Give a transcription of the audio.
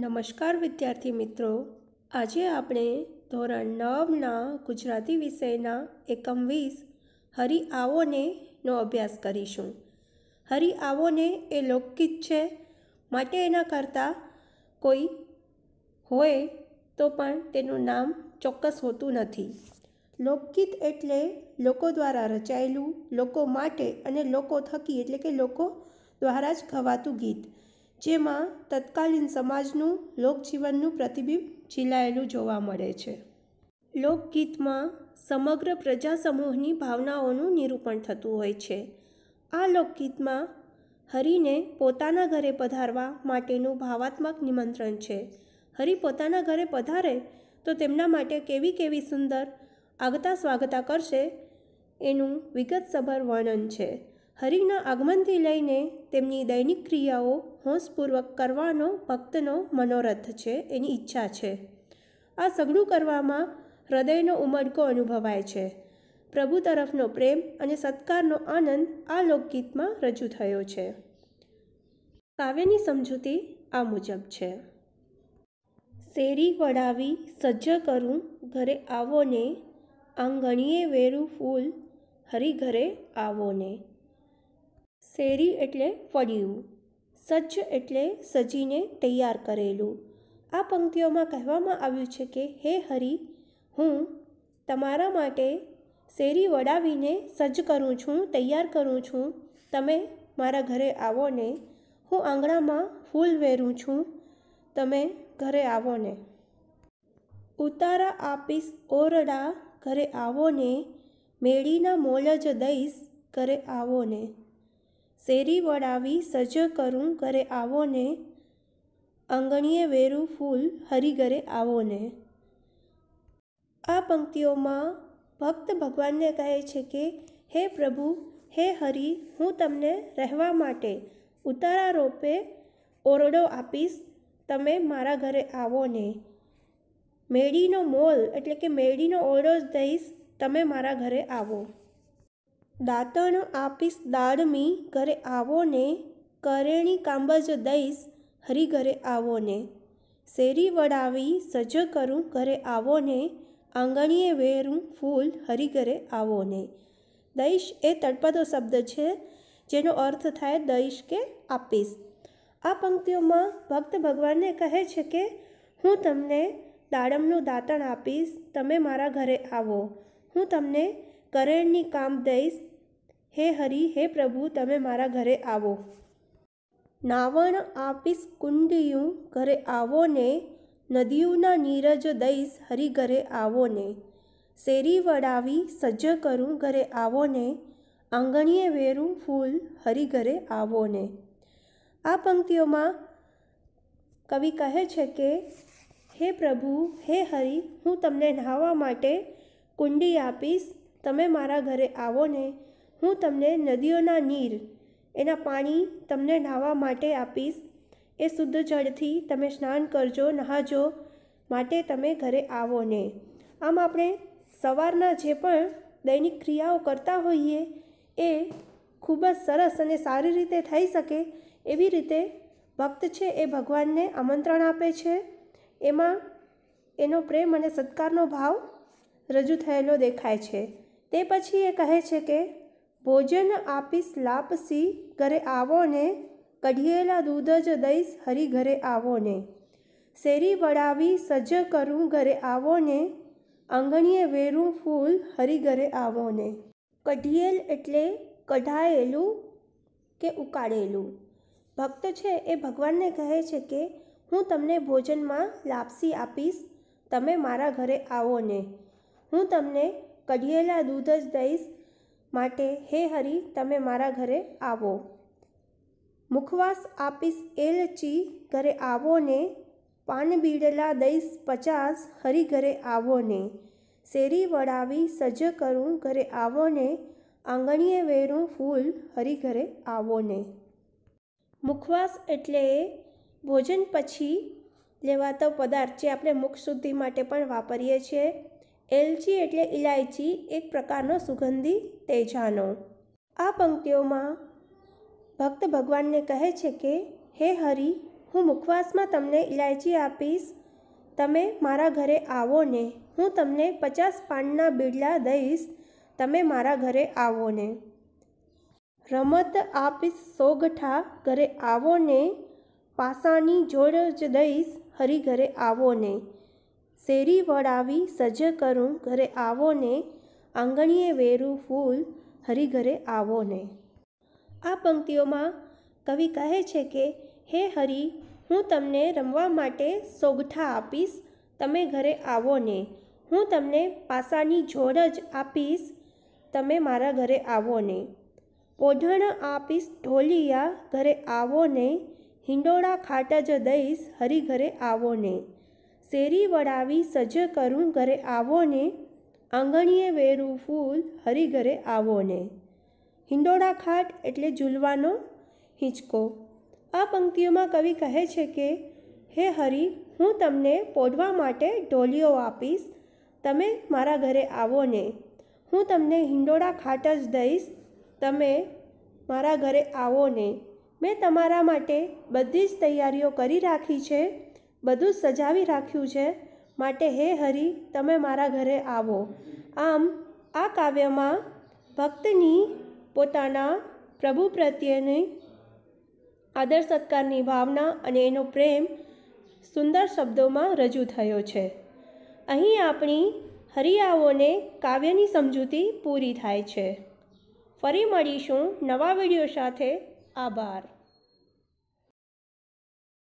નમસ્કાર વિદ્યાર્થી મિત્રો આજે આપણે ધોરણ નવના ગુજરાતી વિષયના એકમ વીસ હરી આવોને અભ્યાસ કરીશું હરી આવોને એ લોકગીત છે માટે એના કરતાં કોઈ હોય તો પણ તેનું નામ ચોક્કસ હોતું નથી લોકગીત એટલે લોકો દ્વારા રચાયેલું લોકો માટે અને લોકો થકી એટલે કે લોકો દ્વારા જ ગવાતું ગીત જેમાં તત્કાલીન સમાજનું લોકજીવનનું પ્રતિબિંબ ઝીલાયેલું જોવા મળે છે લોકગીતમાં સમગ્ર પ્રજા સમૂહની ભાવનાઓનું નિરૂપણ થતું હોય છે આ લોકગીતમાં હરિને પોતાના ઘરે પધારવા માટેનું ભાવાત્મક નિમંત્રણ છે હરિ પોતાના ઘરે પધારે તો તેમના માટે કેવી કેવી સુંદર આગતા સ્વાગતા કરશે એનું વિગતસભર વર્ણન છે હરિના આગમનથી લઈને તેમની દૈનિક ક્રિયાઓ હોંશપૂર્વક કરવાનો ભક્તનો મનોરથ છે એની ઈચ્છા છે આ સઘળું કરવામાં હૃદયનો ઉમળકો અનુભવાય છે પ્રભુ તરફનો પ્રેમ અને સત્કારનો આનંદ આ લોકગીતમાં રજૂ થયો છે કાવ્યની સમજૂતી આ મુજબ છે શેરી વડાવી સજ્જ કરું ઘરે આવો ને આંગણીએ વેરું ફૂલ હરિઘરે આવો ને શેરી એટલે ફળિયું સજ્જ એટલે સજીને તૈયાર કરેલું આ પંક્તિઓમાં કહેવામાં આવ્યું છે કે હે હરિ હું તમારા માટે શેરી વડાવીને સજ્જ કરું છું તૈયાર કરું છું તમે મારા ઘરે આવો ને હું આંગણામાં ફૂલ વેરું છું તમે ઘરે આવો ને ઉતારા આપીશ ઓરડા ઘરે આવો ને મેળીના મોલ જ દઈશ ઘરે આવો ને શેરી વળાવી સજ કરું ઘરે આવો ને આંગણીએ વેરું ફૂલ હરિઘરે આવો ને આ પંક્તિઓમાં ભક્ત ભગવાનને કહે છે કે હે પ્રભુ હે હરિ હું તમને રહેવા માટે ઉતારા રૂપે ઓરડો આપીશ તમે મારા ઘરે આવો ને મેળીનો મોલ એટલે કે મેળીનો ઓરડો જ દઈશ તમે મારા ઘરે આવો દાંતણ આપીશ દાડમી ઘરે આવો ને કરેણી કાંબજ દઈશ હરી ઘરે આવો ને શેરી વડાવી સજ કરું ઘરે આવો ને આંગણીએ વેરું ફૂલ હરી ઘરે આવો ને દઈશ એ તળપદો શબ્દ છે જેનો અર્થ થાય દઈશ કે આપીશ આ પંક્તિઓમાં ભક્ત ભગવાનને કહે છે કે હું તમને દાડમનું દાંતણ આપીશ તમે મારા ઘરે આવો હું તમને કરેણની કામ દઈશ હે હરિ હે પ્રભુ તમે મારા ઘરે આવો નાવણ આપીશ કુંડિયું ઘરે આવો ને નદીઓના નીરજ દઈશ હરિ ઘરે આવો ને શેરી વડાવી સજ્જ કરું ઘરે આવો ને આંગણીએ વેરું ફૂલ હરી ઘરે આવો ને આ પંક્તિઓમાં કવિ કહે છે કે હે પ્રભુ હે હરિ હું તમને નહાવા માટે કુંડી આપીશ તમે મારા ઘરે આવો ને હું તમને નદીઓના નીર એના પાણી તમને નાહવા માટે આપીશ એ શુદ્ધ જળથી તમે સ્નાન કરજો નહાજો માટે તમે ઘરે આવો ને આમ આપણે સવારના જે પણ દૈનિક ક્રિયાઓ કરતા હોઈએ એ ખૂબ જ સરસ અને સારી રીતે થઈ શકે એવી રીતે ભક્ત છે એ ભગવાનને આમંત્રણ આપે છે એમાં એનો પ્રેમ અને સત્કારનો ભાવ રજૂ થયેલો દેખાય છે તે પછી એ કહે છે કે ભોજન આપીશ લાપસી ઘરે આવો ને કઢિયેલા દૂધ જ દઈશ હરી ઘરે આવો ને શેરી વળાવી સજ્જ કરું ઘરે આવો ને આંગણીએ વેરું ફૂલ હરી ઘરે આવો ને કઢિયેલ એટલે કઢાયેલું કે ઉકાળેલું ભક્ત છે એ ભગવાનને કહે છે કે હું તમને ભોજનમાં લાપસી આપીશ તમે મારા ઘરે આવો ને હું તમને કઢિયેલા દૂધ જ દઈશ માટે હે હરિ તમે મારા ઘરે આવો મુખવાસ આપીશ એલચી ઘરે આવો ને પાન બીડલા દઈશ પચાસ હરિ ઘરે આવો ને શેરી વડાવી સજ્જ કરું ઘરે આવો ને આંગણીએ વેરું ફૂલ હરિ ઘરે આવો ને મુખવાસ એટલે ભોજન પછી લેવાતો પદાર્થ જે આપણે મુખ શુદ્ધિ માટે પણ વાપરીએ છીએ એલચી એટલે ઇલાયચી એક પ્રકારનો સુગંધી તેજાનો આ પંક્તિઓમાં ભક્ત ભગવાનને કહે છે કે હે હરિ હું મુખવાસમાં તમને ઇલાયચી આપીશ તમે મારા ઘરે આવો ને હું તમને પચાસ પાનના બિરલા દઈશ તમે મારા ઘરે આવો ને રમત આપીશ સોગઠા ઘરે આવો ને પાસાની જોડ જ દઈશ હરિ ઘરે આવો ને શેરી વળાવી સજ્જ કરું ઘરે આવો ને આંગણીએ વેરું ફૂલ હરિઘરે આવો ને આ પંક્તિઓમાં કવિ કહે છે કે હે હરિ હું તમને રમવા માટે સોગઠા આપીશ તમે ઘરે આવો ને હું તમને પાસાની જોડ જ આપીશ તમે મારા ઘરે આવો ને પોઢણ આપીશ ઢોલિયા ઘરે આવો ને હિંડોળા ખાટા જ દઈશ હરિઘરે આવો ને શેરી વડાવી સજ કરું ઘરે આવો ને આંગણીએ વેરું ફૂલ હરિઘરે આવો ને હિંડોળા ખાટ એટલે ઝૂલવાનો હિંચકો આ પંક્તિઓમાં કવિ કહે છે કે હે હરિ હું તમને પોઢવા માટે ઢોલીઓ આપીશ તમે મારા ઘરે આવો ને હું તમને હિંડોળા ખાટ જ દઈશ તમે મારા ઘરે આવો ને મેં તમારા માટે બધી જ તૈયારીઓ કરી રાખી છે બધું સજાવી રાખ્યું છે માટે હે હરિ તમે મારા ઘરે આવો આમ આ કાવ્યમાં ભક્તની પોતાના પ્રભુ પ્રત્યેની આદર સત્કારની ભાવના અને એનો પ્રેમ સુંદર શબ્દોમાં રજૂ થયો છે અહીં આપણી હરિયાઓને કાવ્યની સમજૂતી પૂરી થાય છે ફરી મળીશું નવા વિડીયો સાથે આભાર